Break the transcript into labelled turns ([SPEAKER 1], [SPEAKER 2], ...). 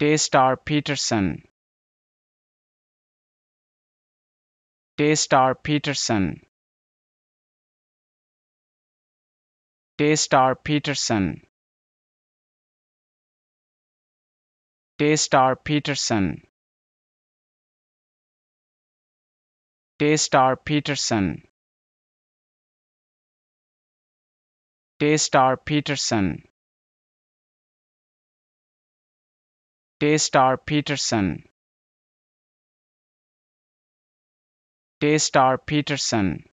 [SPEAKER 1] Daystar Peterson Daystar Peterson Daystar Peterson Daystar Peterson Daystar Peterson Daystar Peterson Daystar Peterson Daystar Peterson